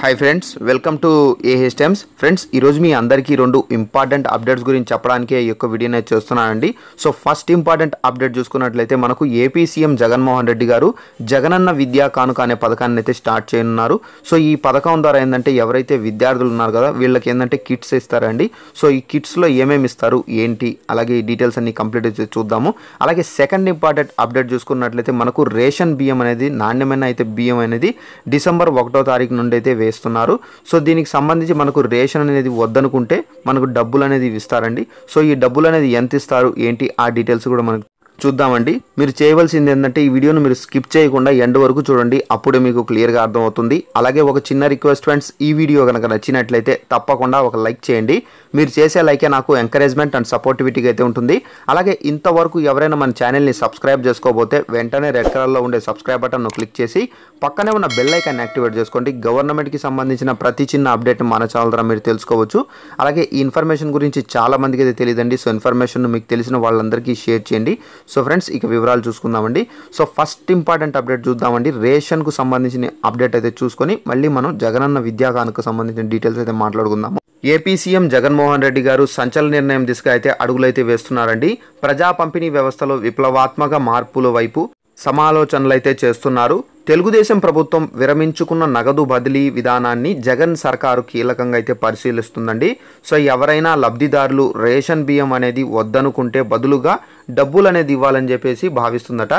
hi friends welcome to AH times friends ఈరోజు మీ అందరికీ రెండు ఇంపార్టెంట్ అప్డేట్స్ గురించి చెప్పడానికే ఈ యొక్క వీడియో అయితే చేస్తున్నానండి సో ఫస్ట్ ఇంపార్టెంట్ అప్డేట్ చూసుకున్నట్లయితే మనకు ఏపీ సీఎం జగన్మోహన్ రెడ్డి గారు జగనన్న విద్యా కానుక అనే పథకాన్ని అయితే స్టార్ట్ చేయనున్నారు సో ఈ పథకం ద్వారా ఏంటంటే ఎవరైతే విద్యార్థులు ఉన్నారు కదా వీళ్ళకి ఏంటంటే కిట్స్ ఇస్తారండి సో ఈ కిట్స్లో ఏమేమి ఇస్తారు ఏంటి అలాగే ఈ డీటెయిల్స్ అన్ని కంప్లీట్ చూద్దాము అలాగే సెకండ్ ఇంపార్టెంట్ అప్డేట్ చూసుకున్నట్లయితే మనకు రేషన్ బియ్యం అనేది నాణ్యమైన అయితే బియ్యం అనేది డిసెంబర్ ఒకటో తారీఖు నుండి అయితే వేస్తున్నారు సో దీనికి సంబంధించి మనకు రేషన్ అనేది వద్దనుకుంటే మనకు డబ్బులు అనేది ఇస్తారండి సో ఈ డబ్బులు అనేది ఎంత ఇస్తారు ఏంటి ఆ డీటెయిల్స్ కూడా మనకు చూద్దామండి మీరు చేయవలసింది ఏంటంటే ఈ వీడియోను మీరు స్కిప్ చేయకుండా ఎండ్ వరకు చూడండి అప్పుడే మీకు క్లియర్గా అర్థమవుతుంది అలాగే ఒక చిన్న రిక్వెస్ట్ ఫ్రెండ్స్ ఈ వీడియో కనుక నచ్చినట్లయితే తప్పకుండా ఒక లైక్ చేయండి మీరు చేసే లైకే నాకు ఎంకరేజ్మెంట్ అండ్ సపోర్టివిటీగా అయితే ఉంటుంది అలాగే ఇంతవరకు ఎవరైనా మన ఛానల్ని సబ్స్క్రైబ్ చేసుకోబోతే వెంటనే రెడ్ కలర్లో ఉండే సబ్స్క్రైబ్ బటన్ను క్లిక్ చేసి పక్కనే ఉన్న బెల్ ఐకాన్ యాక్టివేట్ చేసుకోండి గవర్నమెంట్కి సంబంధించిన ప్రతి చిన్న అప్డేట్ మన ఛానల్ ద్వారా మీరు తెలుసుకోవచ్చు అలాగే ఈ ఇన్ఫర్మేషన్ గురించి చాలా మందికి అయితే తెలియదండి సో ఇన్ఫర్మేషన్ మీకు తెలిసిన వాళ్ళందరికీ షేర్ చేయండి సో ఫ్రెండ్స్ ఇక వివరాలు చూసుకుందామండి సో ఫస్ట్ ఇంపార్టెంట్ అప్డేట్ చూద్దామండి రేషన్కు సంబంధించిన అప్డేట్ అయితే చూసుకొని మళ్ళీ మనం జగనన్న విద్యాగానకు సంబంధించిన డీటెయిల్స్ అయితే మాట్లాడుకుందాము ఏపీ సీఎం జగన్మోహన్ రెడ్డి గారు సంచలన నిర్ణయం దిశగా అయితే అడుగులైతే వేస్తున్నారండి ప్రజా పంపిణీ వ్యవస్థలో విప్లవాత్మక మార్పుల వైపు సమాలోచనలైతే చేస్తున్నారు తెలుగుదేశం ప్రభుత్వం విరమించుకున్న నగదు బదిలీ విధానాన్ని జగన్ సర్కారు కీలకంగా అయితే పరిశీలిస్తుందండి సో ఎవరైనా లబ్ధిదారులు రేషన్ బియ్యం అనేది వద్దనుకుంటే బదులుగా డబ్బులు అనేది ఇవ్వాలని చెప్పేసి భావిస్తుందట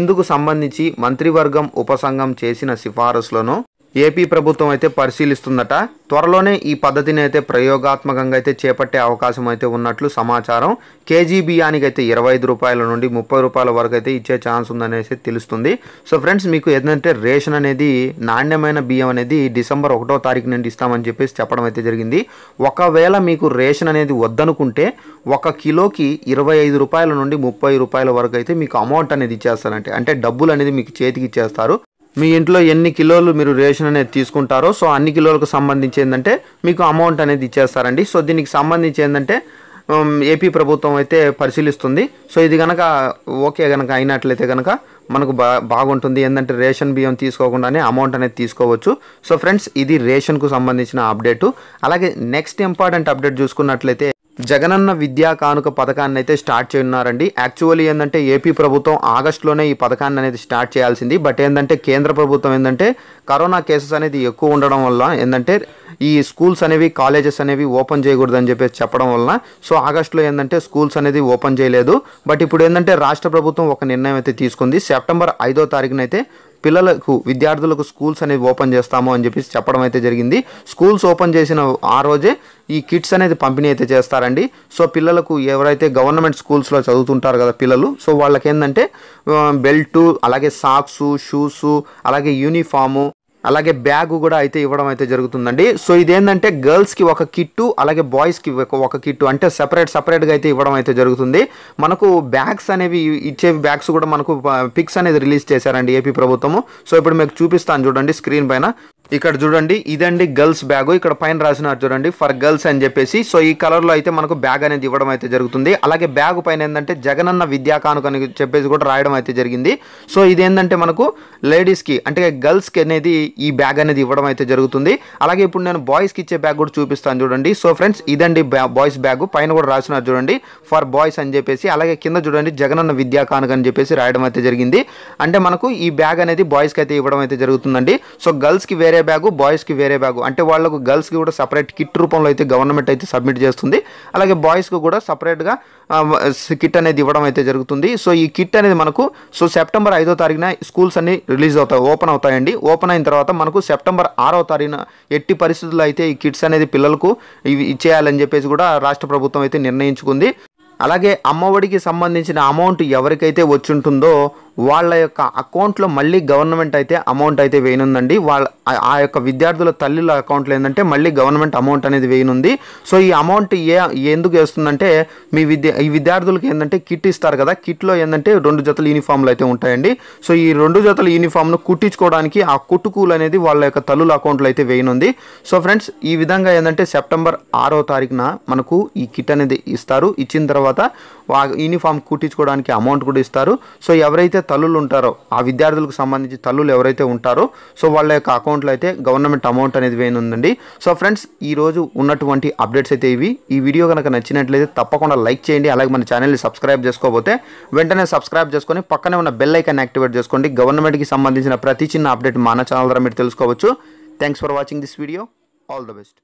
ఇందుకు సంబంధించి మంత్రివర్గం ఉపసంఘం చేసిన సిఫారసులను ఏపీ ప్రభుత్వం అయితే పరిశీలిస్తుందట త్వరలోనే ఈ పద్ధతిని అయితే ప్రయోగాత్మకంగా అయితే చేపట్టే అవకాశం అయితే ఉన్నట్లు సమాచారం కేజీ బియ్యానికి అయితే ఇరవై ఐదు రూపాయల నుండి ముప్పై రూపాయల వరకు అయితే ఇచ్చే ఛాన్స్ ఉందనేసి తెలుస్తుంది సో ఫ్రెండ్స్ మీకు ఏంటంటే రేషన్ అనేది నాణ్యమైన బియ్యం అనేది డిసెంబర్ ఒకటో తారీఖు నుండి ఇస్తామని చెప్పేసి చెప్పడం అయితే జరిగింది ఒకవేళ మీకు రేషన్ అనేది వద్దనుకుంటే ఒక కిలోకి ఇరవై ఐదు రూపాయల నుండి ముప్పై రూపాయల వరకు అయితే మీకు అమౌంట్ అనేది ఇచ్చేస్తారంటే అంటే డబ్బులు అనేది మీకు చేతికి ఇచ్చేస్తారు మీ ఇంట్లో ఎన్ని కిలోలు మీరు రేషన్ అనేది తీసుకుంటారో సో అన్ని కిలోలకు సంబంధించి ఏంటంటే మీకు అమౌంట్ అనేది ఇచ్చేస్తారండి సో దీనికి సంబంధించి ఏంటంటే ఏపీ ప్రభుత్వం అయితే పరిశీలిస్తుంది సో ఇది కనుక ఓకే కనుక అయినట్లయితే కనుక మనకు బా బాగుంటుంది ఏంటంటే రేషన్ బియ్యం తీసుకోకుండానే అమౌంట్ అనేది తీసుకోవచ్చు సో ఫ్రెండ్స్ ఇది రేషన్కు సంబంధించిన అప్డేటు అలాగే నెక్స్ట్ ఇంపార్టెంట్ అప్డేట్ చూసుకున్నట్లయితే జగనన్న విద్యా కానుక పథకాన్ని అయితే స్టార్ట్ చేయనున్నారండి యాక్చువల్లీ ఏంటంటే ఏపీ ప్రభుత్వం ఆగస్టులోనే ఈ పథకాన్ని అనేది స్టార్ట్ చేయాల్సింది బట్ ఏంటంటే కేంద్ర ప్రభుత్వం ఏంటంటే కరోనా కేసెస్ అనేది ఎక్కువ ఉండడం వల్ల ఏంటంటే ఈ స్కూల్స్ అనేవి కాలేజెస్ అనేవి ఓపెన్ చేయకూడదని చెప్పేసి చెప్పడం వలన సో ఆగస్టులో ఏంటంటే స్కూల్స్ అనేది ఓపెన్ చేయలేదు బట్ ఇప్పుడు ఏంటంటే రాష్ట్ర ప్రభుత్వం ఒక నిర్ణయం అయితే తీసుకుంది సెప్టెంబర్ ఐదో తారీఖునైతే పిల్లలకు విద్యార్థులకు స్కూల్స్ అనేవి ఓపెన్ చేస్తాము అని చెప్పేసి చెప్పడం అయితే జరిగింది స్కూల్స్ ఓపెన్ చేసిన ఆ రోజే ఈ కిట్స్ అనేది పంపిణీ అయితే చేస్తారండి సో పిల్లలకు ఎవరైతే గవర్నమెంట్ స్కూల్స్లో చదువుతుంటారు కదా పిల్లలు సో వాళ్ళకేందంటే బెల్టు అలాగే సాక్సు షూసు అలాగే యూనిఫాము అలాగే బ్యాగు కూడా అయితే ఇవ్వడం అయితే జరుగుతుందండి సో ఇదేంటంటే గర్ల్స్కి ఒక కిట్టు అలాగే బాయ్స్కి ఒక కిట్టు అంటే సెపరేట్ సపరేట్గా అయితే ఇవ్వడం అయితే జరుగుతుంది మనకు బ్యాగ్స్ అనేవి ఇచ్చే బ్యాగ్స్ కూడా మనకు పిక్స్ అనేది రిలీజ్ చేశారండి ఏపీ ప్రభుత్వము సో ఇప్పుడు మీకు చూపిస్తాను చూడండి స్క్రీన్ పైన ఇక్కడ చూడండి ఇదండి గర్ల్స్ బ్యాగ్ ఇక్కడ పైన రాసినారు చూడండి ఫర్ గర్ల్స్ అని చెప్పేసి సో ఈ కలర్ లో అయితే మనకు బ్యాగ్ అనేది ఇవ్వడం అయితే జరుగుతుంది అలాగే బ్యాగ్ పైన ఏంటంటే జగనన్న విద్యా కానుక అని చెప్పేసి కూడా రాయడం అయితే జరిగింది సో ఇది ఏంటంటే మనకు లేడీస్ కి అంటే గర్ల్స్ కి అనేది ఈ బ్యాగ్ అనేది ఇవ్వడం అయితే జరుగుతుంది అలాగే ఇప్పుడు నేను బాయ్స్ కి ఇచ్చే బ్యాగ్ కూడా చూపిస్తాను చూడండి సో ఫ్రెండ్స్ ఇదండి బాయ్స్ బ్యాగ్ పైన కూడా రాసినారు చూడండి ఫర్ బాయ్స్ అని చెప్పేసి అలాగే కింద చూడండి జగనన్న విద్యా కానుక అని చెప్పేసి రాయడం అయితే జరిగింది అంటే మనకు ఈ బ్యాగ్ అనేది బాయ్స్ కి అయితే ఇవ్వడం అయితే జరుగుతుందండి సో గర్ల్స్ కి వేరే వేరే బ్యాగు బాయ్స్కి వేరే బ్యాగు అంటే వాళ్ళకు గర్ల్స్కి కూడా సపరేట్ కిట్ రూపంలో అయితే గవర్నమెంట్ అయితే సబ్మిట్ చేస్తుంది అలాగే బాయ్స్కి కూడా సపరేట్గా కిట్ అనేది ఇవ్వడం అయితే జరుగుతుంది సో ఈ కిట్ అనేది మనకు సో సెప్టెంబర్ ఐదో తారీఖున స్కూల్స్ అన్ని రిలీజ్ అవుతాయి ఓపెన్ అవుతాయండి ఓపెన్ అయిన తర్వాత మనకు సెప్టెంబర్ ఆరో తారీఖున ఎట్టి పరిస్థితుల్లో అయితే ఈ కిట్స్ అనేది పిల్లలకు ఇవి ఇచ్చేయాలని చెప్పేసి కూడా రాష్ట్ర ప్రభుత్వం అయితే నిర్ణయించుకుంది అలాగే అమ్మఒడికి సంబంధించిన అమౌంట్ ఎవరికైతే వచ్చి ఉంటుందో వాళ్ళ యొక్క అకౌంట్లో మళ్ళీ గవర్నమెంట్ అయితే అమౌంట్ అయితే వేయనుందండి వాళ్ళ ఆ యొక్క విద్యార్థుల తల్లుల అకౌంట్లో ఏంటంటే మళ్ళీ గవర్నమెంట్ అమౌంట్ అనేది వేయనుంది సో ఈ అమౌంట్ ఏ ఎందుకు వేస్తుందంటే మీ విద్య ఈ విద్యార్థులకు ఏంటంటే కిట్ ఇస్తారు కదా కిట్లో ఏంటంటే రెండు జతల యూనిఫామ్లు అయితే ఉంటాయండి సో ఈ రెండు జతల యూనిఫామ్ను కుట్టించుకోవడానికి ఆ కుట్టుకూలు అనేది వాళ్ళ యొక్క తల్లుల అకౌంట్లో అయితే వేయనుంది సో ఫ్రెండ్స్ ఈ విధంగా ఏంటంటే సెప్టెంబర్ ఆరో తారీఖున మనకు ఈ కిట్ అనేది ఇస్తారు ఇచ్చిన తర్వాత యూనిఫామ్ కుట్టించుకోవడానికి అమౌంట్ కూడా ఇస్తారు సో ఎవరైతే తల్లులు ఉంటారో ఆ విద్యార్థులకు సంబంధించి తల్లులు ఎవరైతే ఉంటారో సో వాళ్ళ యొక్క అకౌంట్ అకౌంట్లో అయితే గవర్నమెంట్ అమౌంట్ అనేది వేయనుందండి సో ఫ్రెండ్స్ ఈరోజు ఉన్నటువంటి అప్డేట్స్ అయితే ఇవి ఈ వీడియో కనుక నచ్చినట్లయితే తప్పకుండా లైక్ చేయండి అలాగే మన ఛానల్ని సబ్స్క్రైబ్ చేసుకోబోతే వెంటనే సబ్స్క్రైబ్ చేసుకొని పక్కనే ఉన్న బెల్ ఐకాన్ యాక్టివేట్ చేసుకోండి గవర్నమెంట్కి సంబంధించిన ప్రతి చిన్న అప్డేట్ మన ఛానల్ ద్వారా మీరు తెలుసుకోవచ్చు thanks for watching this video all the best